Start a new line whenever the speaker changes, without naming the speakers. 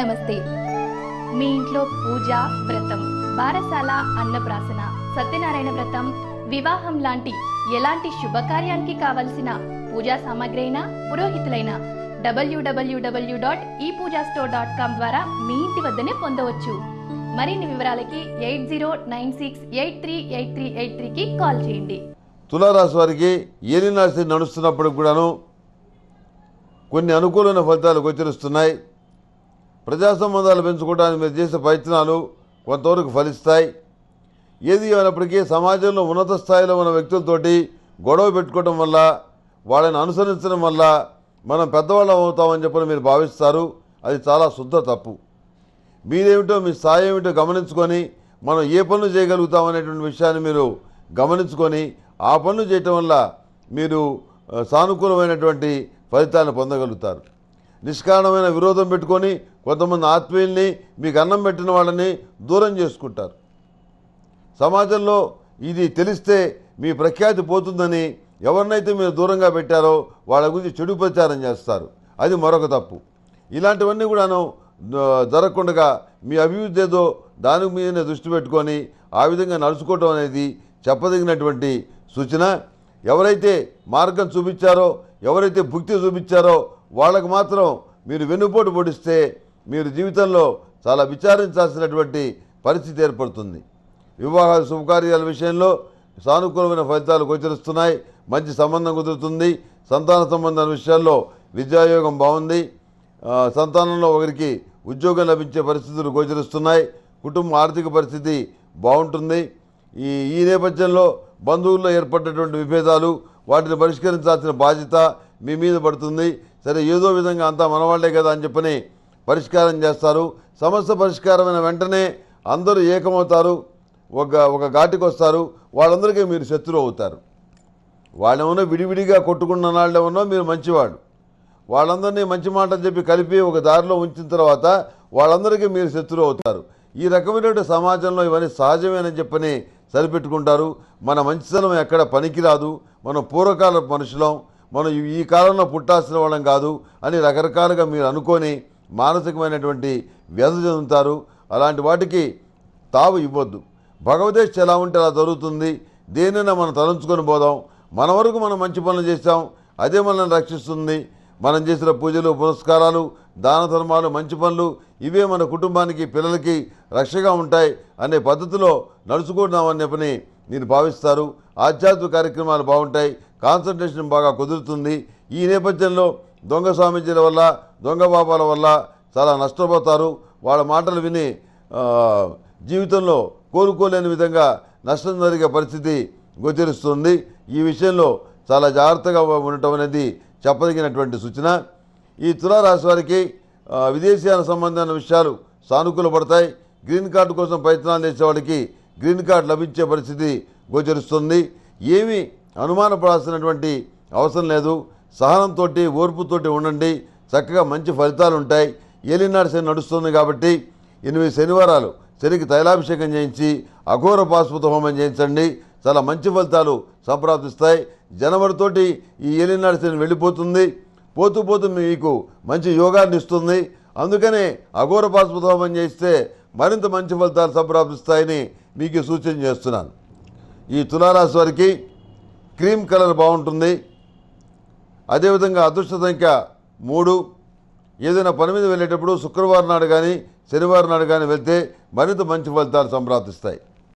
నమస్తే మీ ఇంట్లో పూజ వ్రతం బారసాల అన్నప్రాసన సత్యనారాయణ వ్రతం వివాహం లాంటి ఎలాంటి శుభకార్యానికి కావలసిన పూజా సామాగ్రి అయినా పురోహితులైన డబ్ల్యూడబ్ల్యూడబ్ల్యూ డాట్ ఈ పూజా స్టోర్ డాట్ కామ్ ద్వారా మీ ఇంటి వద్దనే పొందవచ్చు మరిన్ని వివరాలకి eight zero nine six eight three eight three eight త్రీకి కాల్ చేయండి
తులారాశి వారికి ఏలినాశి నడుస్తున్నప్పుడు కూడాను కొన్ని అనుకూలమైన ఫలితాలు గోచరిస్తున్నాయి ప్రజా సంబంధాలు పెంచుకోవడానికి మీరు చేసే ప్రయత్నాలు కొంతవరకు ఫలిస్తాయి ఏది అయినప్పటికీ సమాజంలో ఉన్నత స్థాయిలో ఉన్న వ్యక్తులతోటి గొడవ పెట్టుకోవడం వల్ల వాళ్ళని అనుసరించడం వల్ల మనం పెద్దవాళ్ళం అవుతామని చెప్పని మీరు భావిస్తారు అది చాలా శుద్ధ తప్పు మీరేమిటో మీ స్థాయి ఏమిటో గమనించుకొని మనం ఏ పనులు చేయగలుగుతాం అనేటువంటి విషయాన్ని మీరు గమనించుకొని ఆ పనులు చేయటం వల్ల మీరు సానుకూలమైనటువంటి ఫలితాలను పొందగలుగుతారు నిష్కారణమైన విరోధం పెట్టుకొని కొంతమంది ఆత్మీయుల్ని మీకు అన్నం పెట్టిన వాళ్ళని దూరం చేసుకుంటారు సమాజంలో ఇది తెలిస్తే మీ ప్రఖ్యాతి పోతుందని ఎవరినైతే మీరు దూరంగా పెట్టారో వాళ్ళ గురించి చెడు ప్రచారం చేస్తారు అది మరొక తప్పు ఇలాంటివన్నీ కూడాను జరగకుండా మీ అభివృద్ధి ఏదో దాని మీదనే దృష్టి పెట్టుకొని ఆ విధంగా నడుచుకోవటం అనేది చెప్పదగినటువంటి సూచన ఎవరైతే మార్గం చూపించారో ఎవరైతే భుక్తి చూపించారో వాళ్ళకు మాత్రం మీరు వెన్నుపోటు పొడిస్తే మీరు జీవితంలో చాలా విచారించాల్సినటువంటి పరిస్థితి ఏర్పడుతుంది వివాహాల శుభకార్యాల విషయంలో సానుకూలమైన ఫలితాలు గోచరిస్తున్నాయి మంచి సంబంధం కుదురుతుంది సంతాన సంబంధాల విషయాల్లో విద్యాయోగం బాగుంది సంతానంలో ఒకరికి ఉద్యోగం లభించే పరిస్థితులు గోచరిస్తున్నాయి కుటుంబ ఆర్థిక పరిస్థితి బాగుంటుంది ఈ ఈ నేపథ్యంలో బంధువుల్లో ఏర్పడినటువంటి విభేదాలు వాటిని పరిష్కరించాల్సిన బాధ్యత మీ మీద పడుతుంది సరే ఏదో విధంగా అంతా వాళ్లే కదా అని చెప్పని పరిష్కారం చేస్తారు సమస్య పరిష్కారమైన వెంటనే అందరూ ఏకమవుతారు ఒక ఒక ఘాటికి వస్తారు వాళ్ళందరికీ మీరు శత్రువు అవుతారు వాళ్ళేమన్నా విడివిడిగా కొట్టుకున్న వాళ్ళేమన్నా మీరు మంచివాడు వాళ్ళందరినీ మంచి మాటలు చెప్పి కలిపి ఒక దారిలో ఉంచిన తర్వాత వాళ్ళందరికీ మీరు శత్రువు అవుతారు ఈ రకమైనటువంటి సమాజంలో ఇవన్నీ సహజమేనని చెప్పని సరిపెట్టుకుంటారు మన మంచితనం ఎక్కడ పనికిరాదు మనం పూర్వకాల మనుషులం మనం ఈ కాలంలో పుట్టాల్సిన వాళ్ళం కాదు అని రకరకాలుగా మీరు అనుకొని మానసికమైనటువంటి వ్యధ చెందుతారు అలాంటి వాటికి తావు ఇవ్వద్దు భగవదేశ్ ఎలా ఉంటే అలా జరుగుతుంది దేనినైనా మనం తలంచుకొని పోదాం మన వరకు మనం మంచి పనులు చేస్తాం అదే మనల్ని రక్షిస్తుంది మనం చేసిన పూజలు పురస్కారాలు దాన ధర్మాలు మంచి పనులు ఇవే మన కుటుంబానికి పిల్లలకి రక్షగా ఉంటాయి అనే పద్ధతిలో నడుచుకుంటున్నామని పని నేను భావిస్తారు ఆధ్యాత్మిక కార్యక్రమాలు బాగుంటాయి కాన్సన్ట్రేషన్ బాగా కుదురుతుంది ఈ నేపథ్యంలో దొంగ స్వామీజీల వల్ల దొంగ బాబాల వల్ల చాలా నష్టపోతారు వాళ్ళ మాటలు విని జీవితంలో కోరుకోలేని విధంగా నష్టం జరిగే పరిస్థితి గోచరిస్తుంది ఈ విషయంలో చాలా జాగ్రత్తగా ఉండటం అనేది చెప్పదగినటువంటి సూచన ఈ తులారాశి వారికి విదేశీయాల సంబంధమైన విషయాలు సానుకూల పడతాయి గ్రీన్ కార్డు కోసం ప్రయత్నాలు చేసే చేసేవాడికి గ్రీన్ కార్డు లభించే పరిస్థితి గోచరిస్తుంది ఏమీ అనుమానపడాల్సినటువంటి అవసరం లేదు సహనంతో ఓర్పుతోటి ఉండండి చక్కగా మంచి ఫలితాలు ఉంటాయి ఏలినాడు శని నడుస్తుంది కాబట్టి ఎనిమిది శనివారాలు శనికి తైలాభిషేకం చేయించి అఘోర పాశుపత హోమం చేయించండి చాలా మంచి ఫలితాలు సంప్రాప్తిస్తాయి జనవరితోటి ఈ ఏలినాడు వెళ్ళిపోతుంది పోతూ పోతూ మీకు మంచి యోగాన్ని ఇస్తుంది అందుకనే అఘోర పాశుపతోమం చేస్తే మరింత మంచి ఫలితాలు సంప్రాపిస్తాయని మీకు సూచన చేస్తున్నాను ఈ తులారాశి వారికి క్రీమ్ కలర్ బాగుంటుంది అదేవిధంగా అదృష్ట సంఖ్య మూడు ఏదైనా పని మీద వెళ్ళేటప్పుడు శుక్రవారం నాడు కానీ శనివారం నాడు కానీ వెళ్తే మరింత మంచి ఫలితాలు సంప్రాప్తిస్తాయి